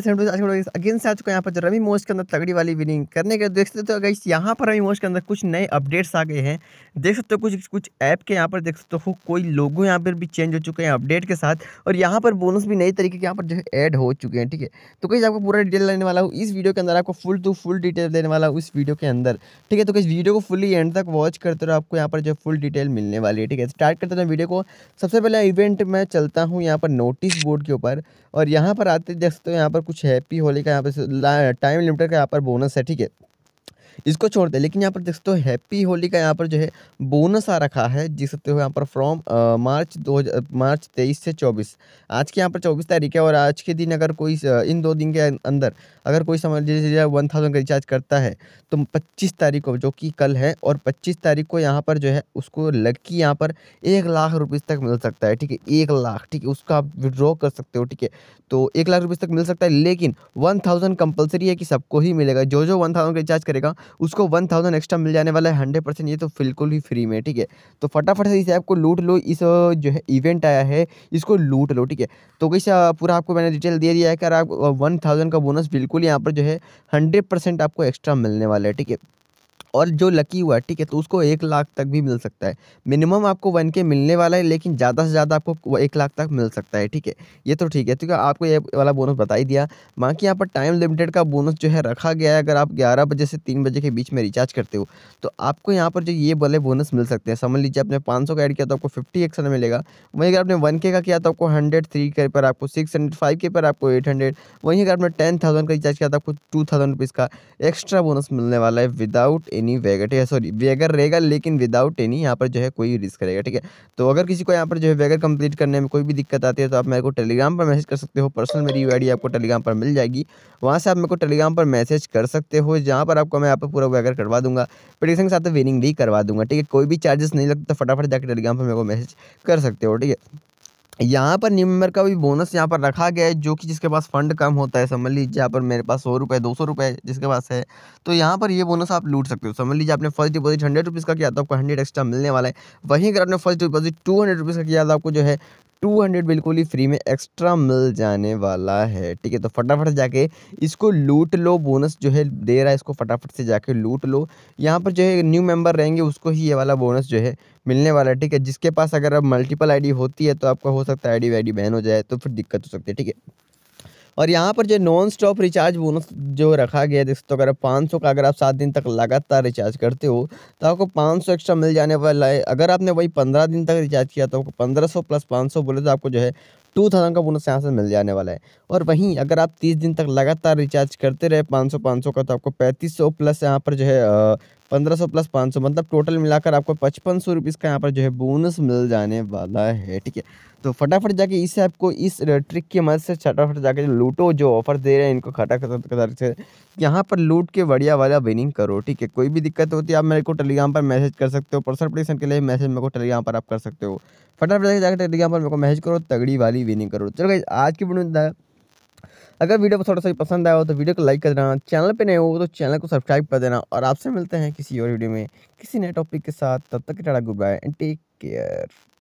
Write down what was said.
से आ चुका है यहाँ पर रवि मोस के अंदर तगड़ी वाली विनिंग करने के देख सकते तो अगर यहाँ पर रवि मोश के अंदर कुछ नए अपडेट्स आ गए हैं देख सकते हो कुछ कुछ ऐप के यहाँ पर देख सकते हो कोई लोगो यहाँ पर भी चेंज हो चुके हैं अपडेट के साथ और यहाँ पर बोनस भी नई तरीके के यहाँ पर जो है ऐड हो चुके हैं ठीक है तो कहीं आपको पूरा डिटेल लेने वाला हूँ इस वीडियो के अंदर आपको फुल टू फुल डिटेल देने वाला हूँ इस वीडियो के अंदर ठीक है तो कहीं वीडियो को फुली एंड तक वॉच करते रहो आपको यहाँ पर जो फुल डिटेल मिलने वाली है ठीक है स्टार्ट करते रहे वीडियो को सबसे पहले इवेंट में चलता हूँ यहाँ पर नोटिस बोर्ड के ऊपर और यहाँ पर आते देख सकते हो यहाँ पर कुछ हैप्पी होली का यहाँ पर टाइम लिमिटेड का यहाँ पर बोनस है ठीक है इसको छोड़ दे लेकिन यहाँ पर देख सकते हो हैप्पी होली का यहाँ पर जो है बोनस आ रखा है जिस सकते हो यहाँ पर फ्रॉम मार्च दो मार्च तेईस से चौबीस आज के यहाँ पर चौबीस तारीख है और आज के दिन अगर कोई इन दो दिन के अं, अंदर अगर कोई समझ लीजिए वन थाउजेंड का रिचार्ज करता है तो पच्चीस तारीख को जो कि कल है और पच्चीस तारीख को यहाँ पर जो है उसको लड़की यहाँ पर एक लाख रुपीज़ तक मिल सकता है ठीक है एक लाख ठीक है उसका आप विड्रॉ कर सकते हो ठीक है तो एक लाख रुपीज़ तक मिल सकता है लेकिन वन थाउजेंड कंपलसरी है कि सबको ही मिलेगा जो जो वन थाउजेंड का रिचार्ज करेगा उसको वन थाउजेंड एक्स्ट्रा मिल जाने वाला है हंड्रेड परसेंट ये तो बिल्कुल ही फ्री में ठीक है तो फटाफट से इस ऐप को लूट लो इस जो है इवेंट आया है इसको लूट लो ठीक है तो कैसे पूरा आपको मैंने डिटेल दे दिया है कि आप वन थाउजेंड का बोनस बिल्कुल यहाँ पर जो है हंड्रेड परसेंट आपको एक्स्ट्रा मिलने वाला है ठीक है और जो लकी हुआ ठीक है तो उसको एक लाख तक भी मिल सकता है मिनिमम आपको वन के मिलने वाला है लेकिन ज़्यादा से ज़्यादा आपको एक लाख तक मिल सकता है ठीक है ये तो ठीक है क्योंकि आपको ये वाला बोनस बता ही दिया बाकी यहाँ पर टाइम लिमिटेड का बोनस जो है रखा गया है अगर आप ग्यारह बजे से तीन बजे के बीच में रिचार्ज करते हो तो आपको यहाँ पर जो ये वाले बोनस मिल सकते हैं समझ लीजिए आपने पाँच का ऐड किया तो आपको फिफ्टी एक्सन मिलेगा वहीं अगर आपने वन का किया तो आपको हंड्रेड थ्री के पर आपको सिक्स हंड्रेड फाइव के पर आपको एट हंड्रेड वहीं अगर आपने टेन थाउजेंड का रिचार्ज किया तो आपको टू थाउजेंड रुपीज़ का एक्स्ट्रा बोनस मिलने वाला है विदाउट एनी वेगर ठीक है सॉरी वेगर रहेगा लेकिन विदाउट एनी यहाँ पर जो है कोई रिस्क रहेगा ठीक है तो अगर किसी को यहाँ पर जो है वेगर कंप्लीट करने में कोई भी दिक्कत आती है तो आप मेरे को टेलीग्राम पर मैसेज कर सकते हो पर्सनल मेरी यू आपको टेलीग्राम पर मिल जाएगी वहाँ से आप मेरे को टेलीग्राम पर मैसेज कर सकते हो जहाँ पर आपको मैं यहाँ पर पूरा वेगर करवा दूंगा प्रेडिक्शन के साथ विनिंग भी करवा दूंगा ठीक है कोई भी चार्जेस नहीं लगता तो फटाफट जाकर टेलीग्राम पर मेरे को मैसेज कर सकते हो ठीक है यहाँ पर न्यूमेंबर का भी बोनस यहाँ पर रखा गया है जो कि जिसके पास फंड कम होता है समझ लीजिए यहाँ पर मेरे पास सौ रुपये दो सौ रुपये जिसके पास है तो यहाँ पर ये बोनस आप लूट सकते हो समझ लीजिए आपने फर्स्ट डिपॉजिट हंड्रेड रुपीज़ का किया तो आपको हंड्रेड एक्स्ट्रा मिलने वाला है वहीं अगर आपने first deposit two hundred rupees का किया तो आपको जो है टू हंड्रेड बिल्कुल ही फ्री में एक्स्ट्रा मिल जाने वाला है ठीक है तो फटाफट से जाके इसको लूट लो बोनस जो है दे रहा है इसको फटाफट से जाके लूट लो यहाँ पर जो है न्यू मेंबर रहेंगे उसको ही ये वाला बोनस जो है मिलने वाला है ठीक है जिसके पास अगर अब मल्टीपल आईडी होती है तो आपका हो सकता है आईडी डी बैन हो जाए तो फिर दिक्कत हो सकती है ठीक है और यहाँ पर जो नॉन स्टॉप रिचार्ज बोनस जो रखा गया है तो अगर पाँच सौ का अगर आप सात दिन तक लगातार रिचार्ज करते हो तो आपको पाँच सौ एक्स्ट्रा मिल जाने वाला है अगर आपने वही पंद्रह दिन तक रिचार्ज किया तो आपको पंद्रह सौ प्लस पाँच सौ बोले तो आपको जो है टू थाउजेंड का बोनस यहाँ से मिल जाने वाला है और वहीं अगर आप तीस दिन तक लगातार रिचार्ज करते रहे पाँच सौ पाँच सौ का तो आपको पैंतीस सौ प्लस यहाँ पर जो है पंद्रह सौ प्लस पाँच सौ मतलब टोटल मिलाकर आपको पचपन सौ रुपीज़ का यहाँ पर जो है बोनस मिल जाने वाला है ठीक है तो फटाफट जाके ऐप आपको इस ट्रिक की मदद से फटाफट जाके लूटो जो ऑफर दे रहे हैं इनको खटा खत से यहाँ पर लूट के बढ़िया वाला विनिंग करो ठीक है कोई भी दिक्कत होती है आप मेरे को टेलीग्राम पर मैसेज कर सकते हो पर्सनल प्रोडक्शन के लिए मैसेज मेरे को टेलीग्राम पर आप कर सकते हो फटाफट जाके जाकर टेलीग्राम पर मेरे को मैसेज करो तगड़ी वाली विनिंग करो चलो आज की वीडियो अगर वीडियो को थोड़ा सा पसंद आया हो तो वीडियो को लाइक कर देना चैनल पे नए हो तो चैनल को सब्सक्राइब कर देना और आपसे मिलते हैं किसी और वीडियो में किसी नए टॉपिक के साथ तब तक tata good bye and take care